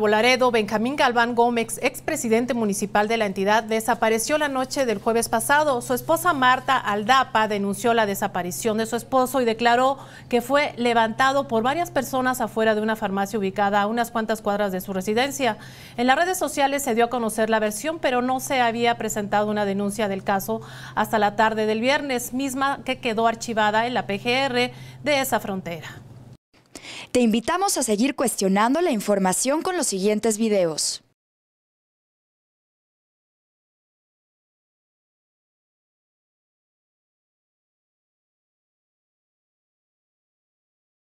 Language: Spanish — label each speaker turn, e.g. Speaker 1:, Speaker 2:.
Speaker 1: Nuevo Benjamín Galván Gómez, expresidente municipal de la entidad, desapareció la noche del jueves pasado. Su esposa Marta Aldapa denunció la desaparición de su esposo y declaró que fue levantado por varias personas afuera de una farmacia ubicada a unas cuantas cuadras de su residencia. En las redes sociales se dio a conocer la versión, pero no se había presentado una denuncia del caso hasta la tarde del viernes, misma que quedó archivada en la PGR de esa frontera.
Speaker 2: Te invitamos a seguir cuestionando la información con
Speaker 3: los
Speaker 4: siguientes videos.